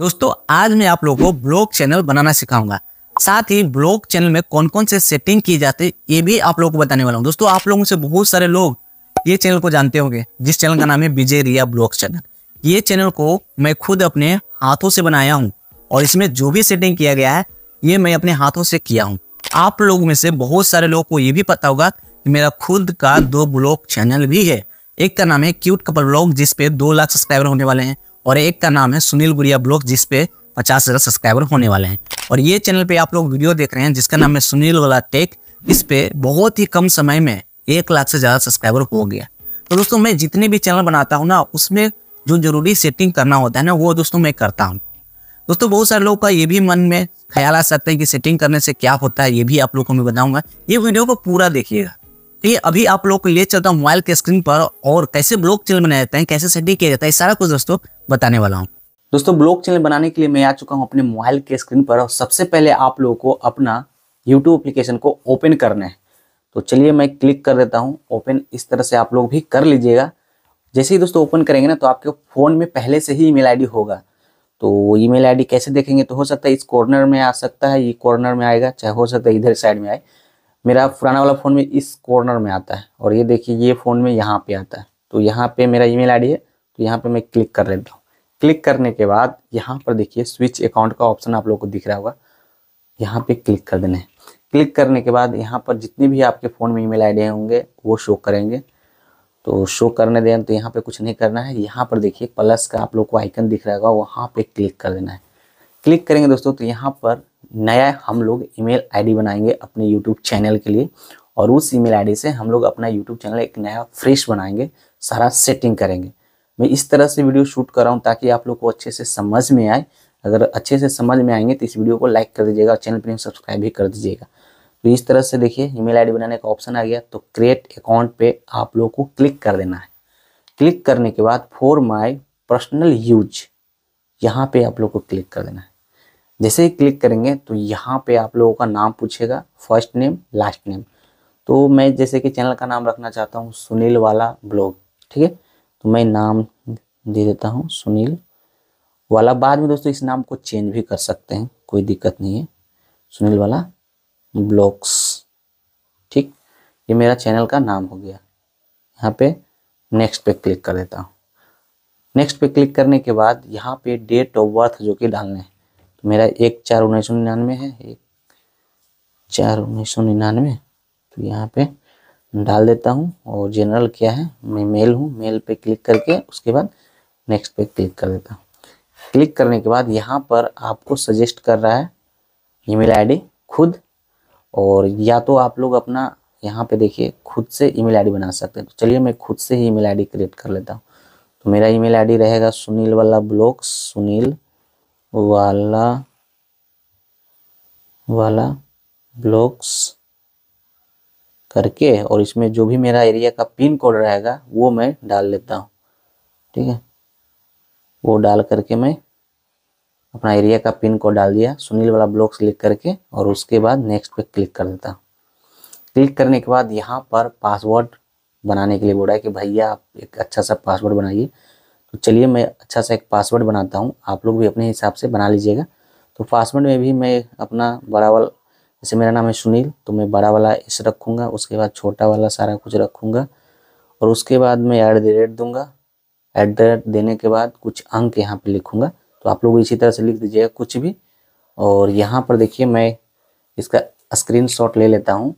दोस्तों आज मैं आप लोगों को ब्लॉग चैनल बनाना सिखाऊंगा साथ ही ब्लॉग चैनल में कौन कौन से सेटिंग की जाती है ये भी आप लोगों को बताने वाला हूँ दोस्तों आप लोगों से बहुत सारे लोग ये चैनल को जानते होंगे जिस चैनल का नाम है विजय रिया ब्लॉग चैनल ये चैनल को मैं खुद अपने हाथों से बनाया हूँ और इसमें जो भी सेटिंग किया गया है ये मैं अपने हाथों से किया हूँ आप लोगों में से बहुत सारे लोगों को ये भी पता होगा कि मेरा खुद का दो ब्लॉग चैनल भी है एक का नाम है क्यूट कपल ब्लॉग जिसपे दो लाख सब्सक्राइबर होने वाले हैं और एक का नाम है सुनील गुड़िया ब्लॉग जिसपे पचास हज़ार सब्सक्राइबर होने वाले हैं और ये चैनल पे आप लोग वीडियो देख रहे हैं जिसका नाम है सुनील वाला टेक इस पे बहुत ही कम समय में एक लाख से ज़्यादा सब्सक्राइबर हो गया तो दोस्तों मैं जितने भी चैनल बनाता हूँ ना उसमें जो जरूरी सेटिंग करना होता है ना वो दोस्तों मैं करता हूँ दोस्तों बहुत सारे लोगों का ये भी मन में ख्याल आ सकता है कि सेटिंग करने से क्या होता है ये भी आप लोगों को मैं बताऊंगा ये वीडियो को पूरा देखिएगा तो ये अभी आप लोग को ले चलता हूँ मोबाइल के स्क्रीन पर और कैसे ब्लॉक चैनल बनाया जाता है कैसे सेटिंग किया जाता है सारा कुछ दोस्तों बताने वाला हूँ दोस्तों ब्लॉक चैनल बनाने के लिए मैं आ चुका हूँ अपने मोबाइल के स्क्रीन पर और सबसे पहले आप लोगों को अपना यूट्यूब अप्लीकेशन को ओपन करना है तो चलिए मैं क्लिक कर देता हूँ ओपन इस तरह से आप लोग भी कर लीजिएगा जैसे ही दोस्तों ओपन करेंगे ना तो आपके फ़ोन में पहले से ही ईमेल आईडी होगा तो ईमेल आईडी कैसे देखेंगे तो हो सकता है इस कॉर्नर में आ सकता है ये कॉर्नर में आएगा चाहे हो सकता है इधर साइड में आए मेरा पुराना वाला फ़ोन में इस कॉर्नर में आता है और ये देखिए ये फ़ोन में यहाँ पे आता है तो यहाँ पे मेरा ईमेल आईडी है तो यहाँ पे मैं क्लिक कर लेता हूँ क्लिक करने के बाद यहाँ पर देखिए स्विच अकाउंट का ऑप्शन आप लोग को दिख रहा होगा यहाँ पे क्लिक कर देना है क्लिक करने के बाद यहाँ पर जितनी भी आपके फ़ोन में ई मेल होंगे वो शो करेंगे तो शो करने दें तो यहाँ पर कुछ नहीं करना है यहाँ पर देखिए प्लस का आप लोग को आइकन दिख रहा होगा वहाँ पर क्लिक कर देना है क्लिक करेंगे दोस्तों तो यहाँ पर नया हम लोग ईमेल आईडी बनाएंगे अपने यूट्यूब चैनल के लिए और उस ईमेल आईडी से हम लोग अपना यूट्यूब चैनल एक नया फ्रेश बनाएंगे सारा सेटिंग करेंगे मैं इस तरह से वीडियो शूट कर रहा हूँ ताकि आप लोग को अच्छे से समझ में आए अगर अच्छे से समझ में आएंगे तो इस वीडियो को लाइक कर दीजिएगा और चैनल पर सब्सक्राइब भी कर दीजिएगा तो इस तरह से देखिए ईमेल आईडी बनाने का ऑप्शन आ गया तो क्रिएट अकाउंट पे आप लोग को क्लिक कर देना है क्लिक करने के बाद फॉर माई पर्सनल यूज यहाँ पे आप लोग को क्लिक कर देना है जैसे ही क्लिक करेंगे तो यहाँ पे आप लोगों का नाम पूछेगा फर्स्ट नेम लास्ट नेम तो मैं जैसे कि चैनल का नाम रखना चाहता हूँ सुनील वाला ब्लॉग ठीक है तो मैं नाम दे देता हूँ सुनील वाला बाद में दोस्तों इस नाम को चेंज भी कर सकते हैं कोई दिक्कत नहीं है सुनील वाला ब्लॉग्स ठीक ये मेरा चैनल का नाम हो गया यहाँ पे नेक्स्ट पे क्लिक कर देता हूँ नेक्स्ट पे क्लिक करने के बाद यहाँ पे डेट ऑफ बर्थ जो कि डालने हैं तो मेरा एक चार उन्नीस सौ निन्यानवे है एक चार उन्नीस सौ निन्यानवे तो यहाँ पे डाल देता हूँ और जनरल क्या है मैं मेल हूँ मेल पे क्लिक करके उसके बाद नेक्स्ट पे क्लिक कर देता हूँ क्लिक करने के बाद यहाँ पर आपको सजेस्ट कर रहा है ईमेल आईडी खुद और या तो आप लोग अपना यहाँ पे देखिए खुद से ईमेल आईडी बना सकते हैं तो चलिए मैं खुद से ही ईमेल आईडी क्रिएट कर लेता हूँ तो मेरा ईमेल आईडी रहेगा सुनील वाला ब्लॉक सुनील वाला वाला ब्लॉक्स करके और इसमें जो भी मेरा एरिया का पिन कोड रहेगा वो मैं डाल लेता हूँ ठीक है वो डाल करके मैं अपना एरिया का पिन कोड डाल दिया सुनील वाला ब्लॉक्स क्लिक करके और उसके बाद नेक्स्ट पे क्लिक कर देता हूँ क्लिक करने के बाद यहाँ पर पासवर्ड बनाने के लिए बोला है कि भैया आप एक अच्छा सा पासवर्ड बनाइए तो चलिए मैं अच्छा सा एक पासवर्ड बनाता हूँ आप लोग भी अपने हिसाब से बना लीजिएगा तो पासवर्ड में भी मैं अपना बड़ा वाला जैसे मेरा नाम है सुनील तो मैं बड़ा वाला इस रखूँगा उसके बाद छोटा वाला सारा कुछ रखूँगा और उसके बाद मैं ऐट द रेट दूँगा ऐट द रेट देने के बाद कुछ अंक यहाँ पर लिखूँगा तो आप लोग इसी तरह से लिख दीजिएगा कुछ भी और यहाँ पर देखिए मैं इसका स्क्रीन ले लेता हूँ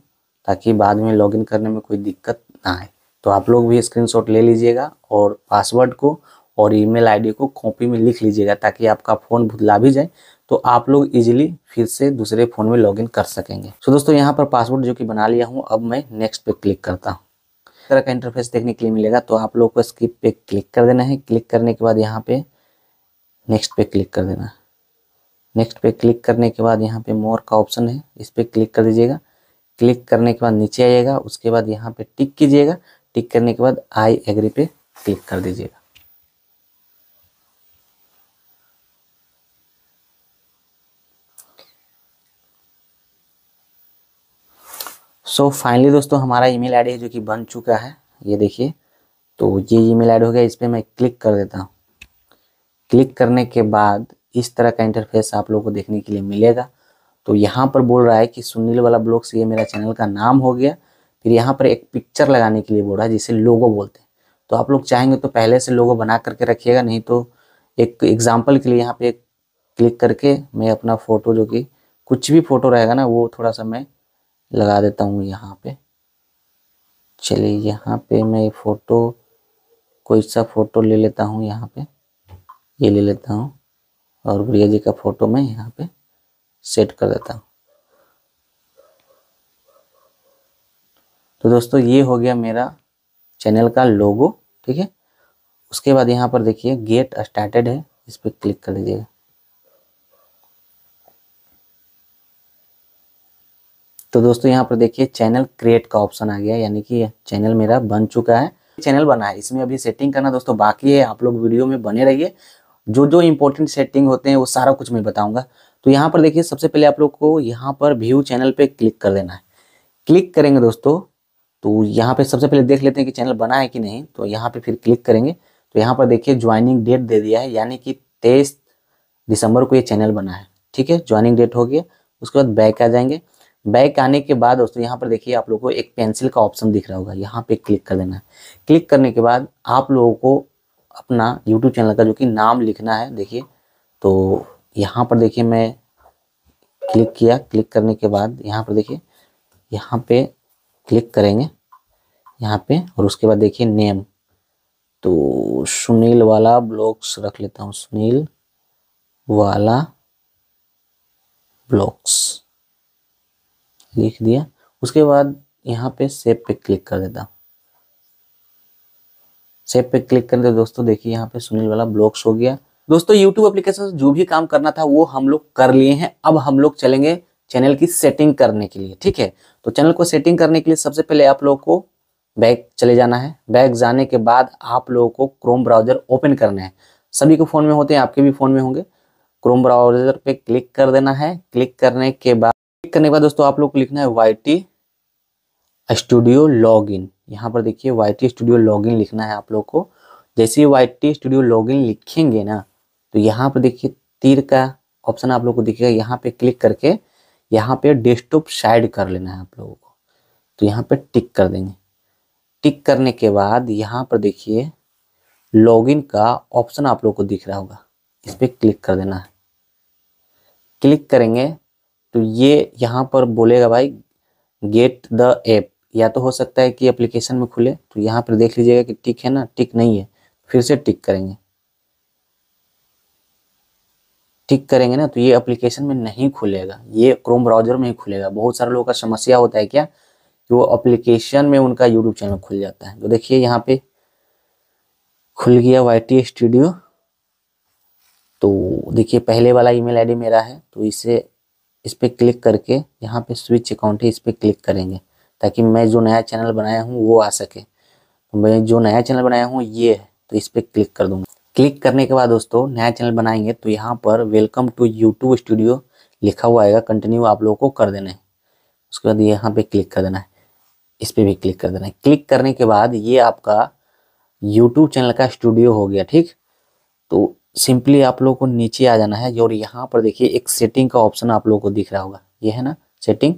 ताकि बाद में लॉगिन करने में कोई दिक्कत ना आए तो आप लोग भी स्क्रीनशॉट ले लीजिएगा और पासवर्ड को और ईमेल आईडी को कॉपी में लिख लीजिएगा ताकि आपका फ़ोन भुतला भी जाए तो आप लोग इजीली फिर से दूसरे फ़ोन में लॉगिन कर सकेंगे सो so दोस्तों यहाँ पर पासवर्ड जो कि बना लिया हूँ अब मैं नेक्स्ट पे क्लिक करता हूँ इस तरह का इंटरफेस देखने के लिए मिलेगा तो आप लोग को स्किप पे क्लिक कर देना है क्लिक करने के बाद यहाँ पे नेक्स्ट पे क्लिक कर देना नेक्स्ट पे क्लिक करने के बाद यहाँ पर मोर का ऑप्शन है इस पर क्लिक कर दीजिएगा क्लिक करने के बाद नीचे आइएगा उसके बाद यहाँ पर टिक कीजिएगा टिक करने के बाद आई एग्री पे क्लिक कर दीजिएगा सो so, फाइनली दोस्तों हमारा ईमेल आईडी है जो कि बन चुका है ये देखिए तो ये ईमेल आईडी हो गया इस पर मैं क्लिक कर देता हूँ क्लिक करने के बाद इस तरह का इंटरफेस आप लोगों को देखने के लिए मिलेगा तो यहाँ पर बोल रहा है कि सुनील वाला से ये मेरा चैनल का नाम हो गया फिर यहाँ पर एक पिक्चर लगाने के लिए बोल रहा है जिसे लोगो बोलते हैं तो आप लोग चाहेंगे तो पहले से लोगो बना करके रखिएगा नहीं तो एक एग्जाम्पल के लिए यहाँ पर क्लिक करके मैं अपना फ़ोटो जो कि कुछ भी फ़ोटो रहेगा ना वो थोड़ा सा मैं लगा देता हूँ यहाँ पे चलिए यहाँ पे मैं फ़ोटो कोई सा फ़ोटो ले लेता हूँ यहाँ पे ये ले लेता हूँ और गुड़िया जी का फ़ोटो मैं यहाँ पे सेट कर देता हूँ तो दोस्तों ये हो गया मेरा चैनल का लोगो ठीक है उसके बाद यहाँ पर देखिए गेट स्टार्टेड है इस पर क्लिक कर दीजिएगा तो दोस्तों यहाँ पर देखिए चैनल क्रिएट का ऑप्शन आ गया यानी कि चैनल मेरा बन चुका है चैनल बना है इसमें अभी सेटिंग करना दोस्तों बाकी है आप लोग वीडियो में बने रहिए जो जो इंपॉर्टेंट सेटिंग होते हैं वो सारा कुछ मैं बताऊंगा तो यहाँ पर देखिए सबसे पहले आप लोग को यहाँ पर व्यू चैनल पे क्लिक कर देना है क्लिक करेंगे दोस्तों तो यहाँ पे सबसे पहले देख लेते हैं कि चैनल बना है कि नहीं तो यहाँ पे फिर क्लिक करेंगे तो यहाँ पर देखिए ज्वाइनिंग डेट दे दिया है यानी कि तेईस दिसंबर को ये चैनल बना है ठीक है ज्वाइनिंग डेट हो गया उसके बाद बैक आ जाएंगे बैक आने के बाद दोस्तों यहाँ पर देखिए आप लोगों को एक पेंसिल का ऑप्शन दिख रहा होगा यहाँ पे क्लिक कर देना है क्लिक करने के बाद आप लोगों को अपना यूट्यूब चैनल का जो कि नाम लिखना है देखिए तो यहाँ पर देखिए मैं क्लिक किया क्लिक करने के बाद यहाँ पर देखिए यहाँ पे क्लिक करेंगे यहाँ पे और उसके बाद देखिए नेम तो सुनील वाला ब्लॉक्स रख लेता हूँ सुनील वाला ब्लॉक्स लिख दिया उसके बाद यहाँ पे सेब पे क्लिक कर देता सेब पे क्लिक कर दे दोस्तों देखिए यहाँ पे सुनील वाला ब्लॉक्स हो गया दोस्तों यूट्यूब एप्लीकेशन से जो भी काम करना था वो हम लोग कर लिए हैं अब हम लोग चलेंगे चैनल की सेटिंग करने के लिए ठीक है तो चैनल को सेटिंग करने के लिए सबसे पहले आप लोगों को बैग चले जाना है बैग जाने के बाद आप लोगों को क्रोम ब्राउजर ओपन करना है सभी को फ़ोन में होते हैं आपके भी फ़ोन में होंगे क्रोम ब्राउजर पे क्लिक कर देना है क्लिक करने के बाद करने के बाद दोस्तों आप लोग को लिखना है Y T studio log in यहाँ पर देखिए Y T studio log in लिखना है आप लोग को जैसे ही Y T studio log in लिखेंगे ना तो यहाँ पर देखिए तीर का ऑप्शन आप लोग को दिखेगा यहाँ पे क्लिक करके यहाँ पे डेस्कटॉप साइड कर लेना है आप लोगों को तो यहाँ पे टिक कर देंगे टिक करने के बाद यहाँ पर देखिए लॉगिन का ऑप्शन आप लोग को दिख रहा होगा इस पर क्लिक कर देना है क्लिक करेंगे तो ये यहाँ पर बोलेगा भाई गेट द ऐप या तो हो सकता है कि एप्लीकेशन में खुले तो यहाँ पर देख लीजिएगा कि टिक है ना टिक नहीं है फिर से टिक करेंगे टिक करेंगे ना तो ये एप्लीकेशन में नहीं खुलेगा ये क्रोम ब्राउजर में ही खुलेगा बहुत सारे लोगों का समस्या होता है क्या कि वो एप्लीकेशन में उनका यूट्यूब चैनल खुल जाता है तो देखिए यहाँ पे खुल गया वाई स्टूडियो तो देखिए पहले वाला ईमेल आईडी मेरा है तो इसे इस पर क्लिक करके यहाँ पे स्विच अकाउंट है इस पर क्लिक करेंगे ताकि मैं जो नया चैनल बनाया हूँ वो आ सके तो मैं जो नया चैनल बनाया हूँ ये है तो इस पर क्लिक कर दूँगा क्लिक करने के बाद दोस्तों नया चैनल बनाएंगे तो यहाँ पर वेलकम टू यूट्यूब स्टूडियो लिखा हुआ आएगा कंटिन्यू आप लोगों को कर देना है उसके बाद यहाँ पर क्लिक कर देना है इस पर भी क्लिक कर देना है क्लिक करने के बाद ये आपका यूट्यूब चैनल का स्टूडियो हो गया ठीक तो सिंपली आप लोगों को नीचे आ जाना है और यहाँ पर देखिए एक सेटिंग का ऑप्शन आप लोग को दिख रहा होगा ये है ना सेटिंग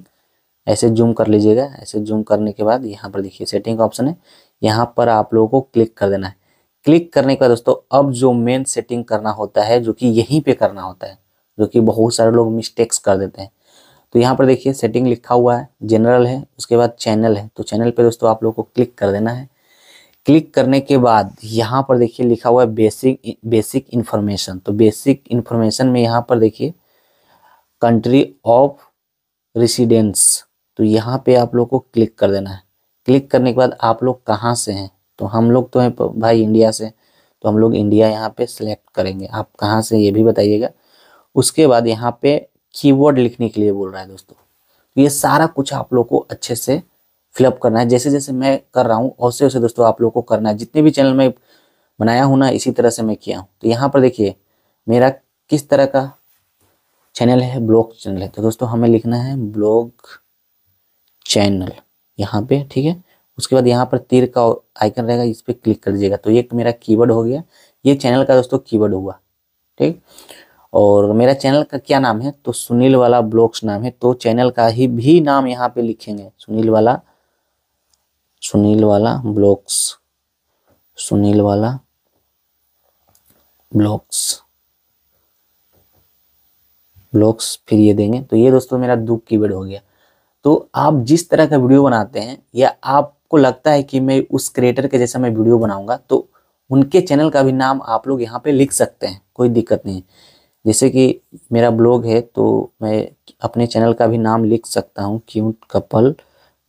ऐसे जूम कर लीजिएगा ऐसे जूम करने के बाद यहाँ पर देखिए सेटिंग का ऑप्शन है यहाँ पर आप लोगों को क्लिक कर देना है क्लिक करने के बाद दोस्तों अब जो मेन सेटिंग करना होता है जो कि यहीं पर करना होता है जो कि बहुत सारे लोग मिस्टेक्स कर देते हैं तो यहाँ पर देखिए सेटिंग लिखा हुआ है जनरल है उसके बाद चैनल है तो चैनल पर दोस्तों आप लोग को क्लिक कर देना है क्लिक करने के बाद यहाँ पर देखिए लिखा हुआ है बेसिक बेसिक इन्फॉर्मेशन तो बेसिक इन्फॉर्मेशन में यहाँ पर देखिए कंट्री ऑफ रेसिडेंस तो यहाँ पे आप लोग को क्लिक कर देना है क्लिक करने के बाद आप लोग कहाँ से हैं तो हम लोग तो हैं भाई इंडिया से तो हम लोग इंडिया यहाँ पे सिलेक्ट करेंगे आप कहाँ से ये भी बताइएगा उसके बाद यहाँ पे कीवर्ड लिखने के लिए बोल रहा है दोस्तों तो ये सारा कुछ आप लोग को अच्छे से फिलअप करना है जैसे जैसे मैं कर रहा हूँ वैसे वैसे दोस्तों आप लोग को करना है जितने भी चैनल में बनाया हूँ ना इसी तरह से मैं किया हूँ तो यहाँ पर देखिए मेरा किस तरह का चैनल है ब्लॉग चैनल है तो दोस्तों हमें लिखना है ब्लॉग चैनल यहाँ पे ठीक है उसके बाद यहाँ पर तीर का आइकन रहेगा इस पर क्लिक कर दीजिएगा तो ये मेरा कीवर्ड हो गया ये चैनल का दोस्तों कीवर्ड हुआ ठीक और मेरा चैनल का क्या नाम है तो सुनील वाला ब्लॉग्स नाम है तो चैनल का ही भी नाम यहाँ पे लिखेंगे सुनील वाला सुनील वाला ब्लॉक्स सुनील वाला ब्लॉक्स ब्लॉक्स फिर ये देंगे तो ये दोस्तों मेरा दो की हो गया तो आप जिस तरह का वीडियो बनाते हैं या आपको लगता है कि मैं उस क्रिएटर के जैसा मैं वीडियो बनाऊंगा तो उनके चैनल का भी नाम आप लोग यहाँ पे लिख सकते हैं कोई दिक्कत नहीं जैसे कि मेरा ब्लॉग है तो मैं अपने चैनल का भी नाम लिख सकता हूँ क्यूट कपल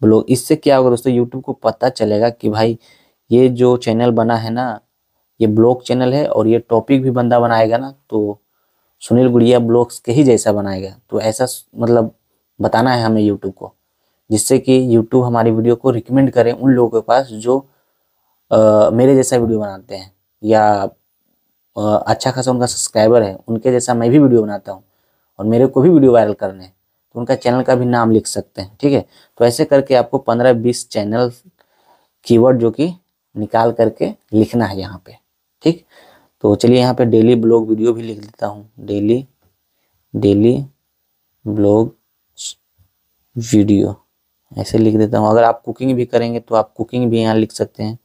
ब्लॉग इससे क्या होगा दोस्तों यूट्यूब को पता चलेगा कि भाई ये जो चैनल बना है ना ये ब्लॉग चैनल है और ये टॉपिक भी बंदा बनाएगा ना तो सुनील गुड़िया ब्लॉग्स के ही जैसा बनाएगा तो ऐसा मतलब बताना है हमें यूट्यूब को जिससे कि यूट्यूब हमारी वीडियो को रिकमेंड करें उन लोगों के पास जो आ, मेरे जैसा वीडियो बनाते हैं या आ, अच्छा खासा उनका सब्सक्राइबर है उनके जैसा मैं भी वीडियो बनाता हूँ और मेरे को भी वीडियो वायरल करने हैं तो उनका चैनल का भी नाम लिख सकते हैं ठीक है तो ऐसे करके आपको पंद्रह बीस चैनल कीवर्ड जो कि निकाल करके लिखना है यहाँ पे ठीक तो चलिए यहाँ पे डेली ब्लॉग वीडियो भी लिख देता हूँ डेली डेली ब्लॉग वीडियो ऐसे लिख देता हूँ अगर आप कुकिंग भी करेंगे तो आप कुकिंग भी यहाँ लिख सकते हैं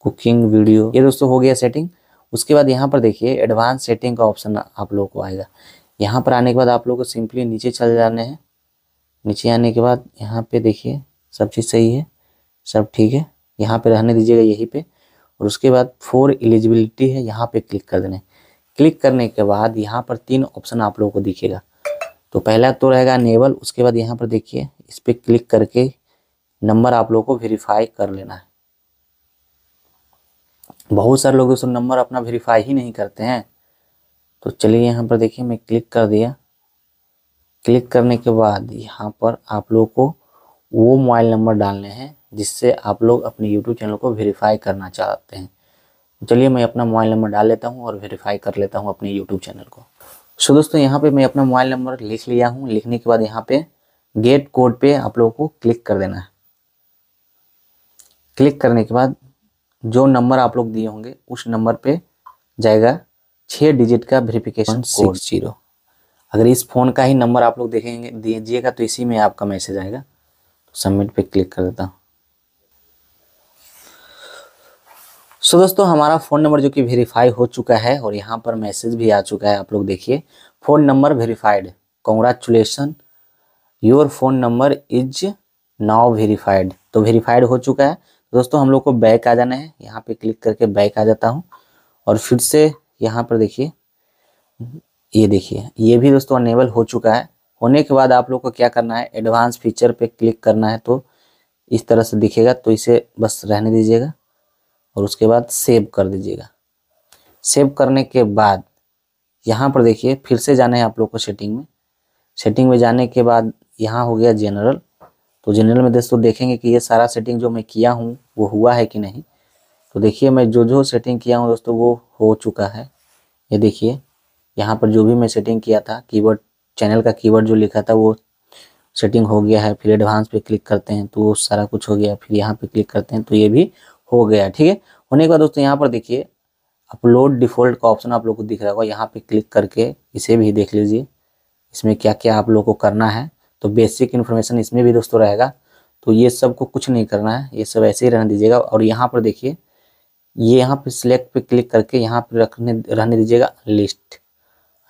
कुकिंग वीडियो ये दोस्तों हो गया सेटिंग उसके बाद यहाँ पर देखिए एडवांस सेटिंग का ऑप्शन आप लोगों को आएगा यहाँ पर आने के बाद आप लोग को सिंपली नीचे चल जाने हैं नीचे आने के बाद यहाँ पे देखिए सब चीज़ सही है सब ठीक है यहाँ पे रहने दीजिएगा यहीं पे और उसके बाद फोर एलिजिबिलिटी है यहाँ पे क्लिक कर देना है क्लिक करने के बाद यहाँ पर तीन ऑप्शन आप लोगों को दिखेगा तो पहला तो रहेगा नेबल उसके बाद यहाँ पर देखिए इस पर क्लिक करके नंबर आप लोगों को वेरीफाई कर लेना है बहुत सारे लोग दोस्तों नंबर अपना वेरीफाई ही नहीं करते हैं तो चलिए यहाँ पर देखिए मैं क्लिक कर दिया क्लिक करने के बाद यहाँ पर आप लोग को वो मोबाइल नंबर डालने हैं जिससे आप लोग अपने यूट्यूब चैनल को वेरीफाई करना चाहते हैं चलिए मैं अपना मोबाइल नंबर डाल लेता हूँ और वेरीफाई कर लेता हूँ अपने यूट्यूब चैनल को सो दोस्तों यहाँ पे मैं अपना मोबाइल नंबर लिख लिया हूँ लिखने के बाद यहाँ पे गेट कोड पे आप लोगों को क्लिक कर देना है क्लिक करने के बाद जो नंबर आप लोग दिए होंगे उस नंबर पे जाएगा छः डिजिट का वेरिफिकेशन कोड जीरो अगर इस फ़ोन का ही नंबर आप लोग देखेंगे दीजिएगा तो इसी में आपका मैसेज आएगा तो सबमिट पे क्लिक कर देता हूँ सो दोस्तों हमारा फ़ोन नंबर जो कि वेरीफाई हो चुका है और यहाँ पर मैसेज भी आ चुका है आप लोग देखिए phone number verified congratulation your phone number is now verified तो वेरीफाइड हो चुका है दोस्तों हम लोग को बैक आ जाना है यहाँ पे क्लिक करके बैक आ जाता हूँ और फिर से यहाँ पर देखिए ये देखिए ये भी दोस्तों अनेबल हो चुका है होने के बाद आप लोग को क्या करना है एडवांस फीचर पे क्लिक करना है तो इस तरह से दिखेगा तो इसे बस रहने दीजिएगा और उसके बाद सेव कर दीजिएगा सेव करने के बाद यहाँ पर देखिए फिर से जाना है आप लोग को सेटिंग में सेटिंग में जाने के बाद यहाँ हो गया जनरल तो जनरल में दोस्तों देखेंगे कि ये सारा सेटिंग जो मैं किया हूँ वो हुआ है कि नहीं तो देखिए मैं जो जो सेटिंग किया हूँ दोस्तों वो हो चुका है ये देखिए यहाँ पर जो भी मैं सेटिंग किया था कीवर्ड चैनल का कीवर्ड जो लिखा था वो सेटिंग हो गया है फिर एडवांस पे क्लिक करते हैं तो वो सारा कुछ हो गया फिर यहाँ पे क्लिक करते हैं तो ये भी हो गया ठीक है होने के बाद दोस्तों यहाँ पर देखिए अपलोड डिफ़ॉल्ट का ऑप्शन आप लोग को दिख रहा होगा यहाँ पे क्लिक करके इसे भी देख लीजिए इसमें क्या क्या आप लोग को करना है तो बेसिक इन्फॉर्मेशन इसमें भी दोस्तों रहेगा तो ये सब को कुछ नहीं करना है ये सब ऐसे ही रहने दीजिएगा और यहाँ पर देखिए ये यहाँ पे सिलेक्ट पे क्लिक करके यहाँ पे रखने रहने दीजिएगा लिस्ट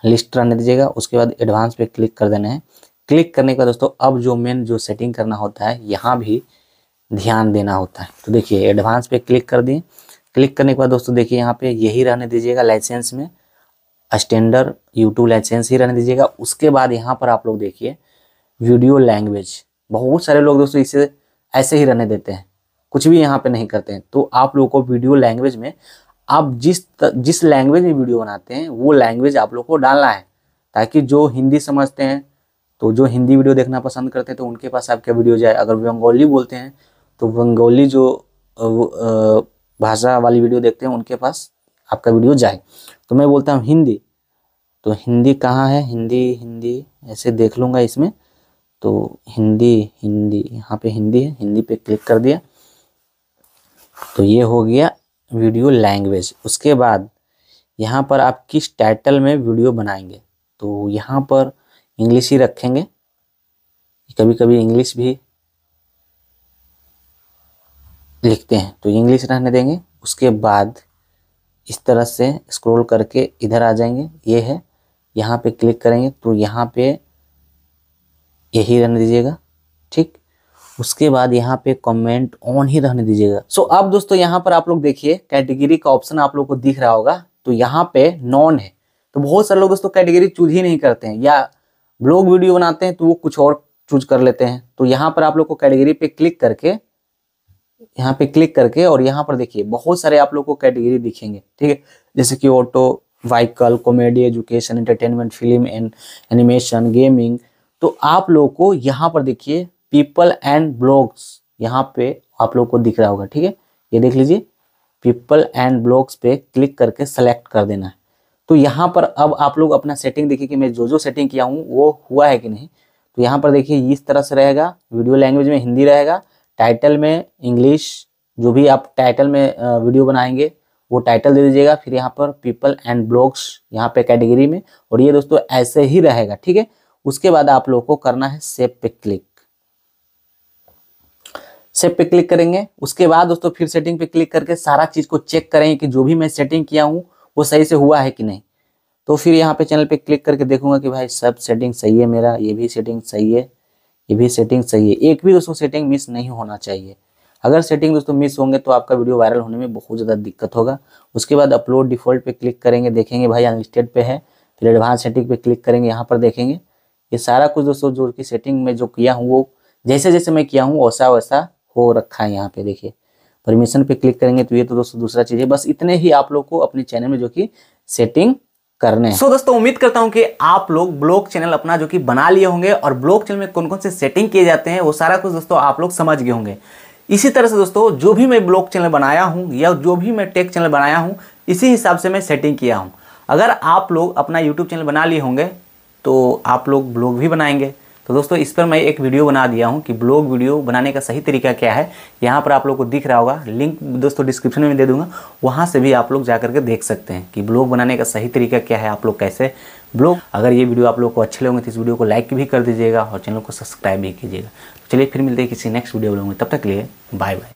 लिस्ट रहने दीजिएगा उसके बाद एडवांस पे क्लिक कर देना है क्लिक करने के बाद दोस्तों अब जो मेन जो सेटिंग करना होता है यहाँ भी ध्यान देना होता है तो देखिए एडवांस पे क्लिक कर दिए क्लिक करने के बाद दोस्तों देखिए यहाँ पे यही रहने दीजिएगा लाइसेंस में स्टैंडर्ड यूट्यूब लाइसेंस ही रहने दीजिएगा उसके बाद यहाँ पर आप लोग देखिए वीडियो लैंग्वेज बहुत सारे लोग दोस्तों इसे ऐसे ही रहने देते हैं कुछ भी यहाँ पे नहीं करते हैं तो आप लोगों को वीडियो लैंग्वेज में आप जिस त, जिस लैंग्वेज में वीडियो बनाते हैं वो लैंग्वेज आप लोग को डालना है ताकि जो हिंदी समझते हैं तो जो हिंदी वीडियो देखना पसंद करते हैं तो उनके पास आपका वीडियो जाए अगर बंगाली बोलते हैं तो बंगाली जो भाषा वाली वीडियो देखते हैं उनके पास आपका वीडियो जाए तो मैं बोलता हूँ हिंदी तो हिंदी कहाँ है हिंदी हिंदी ऐसे देख लूँगा इसमें तो हिंदी हिंदी यहाँ पे हिंदी है हिंदी पे क्लिक कर दिया तो ये हो गया वीडियो लैंग्वेज उसके बाद यहाँ पर आप किस टाइटल में वीडियो बनाएंगे तो यहाँ पर इंग्लिश ही रखेंगे कभी कभी इंग्लिश भी लिखते हैं तो इंग्लिश रहने देंगे उसके बाद इस तरह से स्क्रॉल करके इधर आ जाएंगे ये है यहाँ पे क्लिक करेंगे तो यहाँ पे यही रहने दीजिएगा ठीक उसके बाद यहाँ पे कमेंट ऑन ही रहने दीजिएगा सो so, अब दोस्तों यहाँ पर आप लोग देखिए कैटेगरी का ऑप्शन आप लोग को दिख रहा होगा तो यहाँ पे नॉन है तो बहुत सारे लोग दोस्तों कैटेगरी चूज ही नहीं करते हैं या ब्लॉग वीडियो बनाते हैं तो वो कुछ और चूज कर लेते हैं तो यहाँ पर आप लोग को कैटेगरी पे क्लिक करके यहाँ पे क्लिक करके और यहाँ पर देखिए बहुत सारे आप लोग को कैटेगरी दिखेंगे ठीक है जैसे कि auto vehicle comedy education entertainment film and animation gaming तो आप लोग को यहाँ पर देखिए पीपल एंड ब्लॉग्स यहाँ पे आप लोग को दिख रहा होगा ठीक है ये देख लीजिए पीपल एंड ब्लॉग्स पे क्लिक करके सेलेक्ट कर देना है तो यहाँ पर अब आप लोग अपना सेटिंग देखिए कि मैं जो जो सेटिंग किया हूँ वो हुआ है कि नहीं तो यहाँ पर देखिए इस तरह से रहेगा वीडियो लैंग्वेज में हिंदी रहेगा टाइटल में इंग्लिश जो भी आप टाइटल में वीडियो बनाएंगे वो टाइटल दे दीजिएगा फिर यहाँ पर पीपल एंड ब्लॉग्स यहाँ पे कैटेगरी में और ये दोस्तों ऐसे ही रहेगा ठीक है उसके बाद आप लोग को करना है सेव पे क्लिक सेव पे क्लिक करेंगे उसके बाद दोस्तों फिर सेटिंग पे क्लिक करके सारा चीज़ को चेक करेंगे कि जो भी मैं सेटिंग किया हूँ वो सही से हुआ है कि नहीं तो फिर यहाँ पे चैनल पे क्लिक करके देखूंगा कि भाई सब सेटिंग सही है मेरा ये भी सेटिंग सही है ये भी सेटिंग सही है एक भी दोस्तों सेटिंग मिस नहीं होना चाहिए अगर सेटिंग दोस्तों मिस होंगे तो आपका वीडियो वायरल होने में बहुत ज़्यादा दिक्कत होगा उसके बाद अपलोड डिफ़ॉल्ट पे क्लिक करेंगे देखेंगे भाई अनलिस्टेड पे है फिर एडवांस सेटिंग पे क्लिक करेंगे यहाँ पर देखेंगे ये सारा कुछ दोस्तों जो कि सेटिंग में जो किया हूँ वो जैसे जैसे मैं किया हूँ वैसा वैसा हो रखा है यहाँ पे देखिए परमिशन पे क्लिक करेंगे तो ये तो दोस्तों दूसरा चीज़ है बस इतने ही आप लोग को अपने चैनल में जो कि सेटिंग करने सो so, दोस्तों उम्मीद करता हूं कि आप लोग ब्लॉग चैनल अपना जो कि बना लिए होंगे और ब्लॉग चैनल में कौन कौन से सेटिंग किए जाते हैं वो सारा कुछ दोस्तों आप लोग समझ गए होंगे इसी तरह से दोस्तों जो भी मैं ब्लॉग चैनल बनाया हूँ या जो भी मैं टेक चैनल बनाया हूँ इसी हिसाब से मैं सेटिंग किया हूँ अगर आप लोग अपना यूट्यूब चैनल बना लिए होंगे तो आप लोग ब्लॉग भी बनाएंगे तो दोस्तों इस पर मैं एक वीडियो बना दिया हूँ कि ब्लॉग वीडियो बनाने का सही तरीका क्या है यहाँ पर आप लोग को दिख रहा होगा लिंक दोस्तों डिस्क्रिप्शन में दे दूंगा वहाँ से भी आप लोग जा करके देख सकते हैं कि ब्लॉग बनाने का सही तरीका क्या है आप लोग कैसे ब्लॉग अगर ये वीडियो आप लोग को अच्छे लगे तो इस वीडियो को लाइक भी कर दीजिएगा और चैनल को सब्सक्राइब भी कीजिएगा तो चलिए फिर मिलते हैं किसी नेक्स्ट वीडियो ब्लॉग में तब तक लिए बाय बाय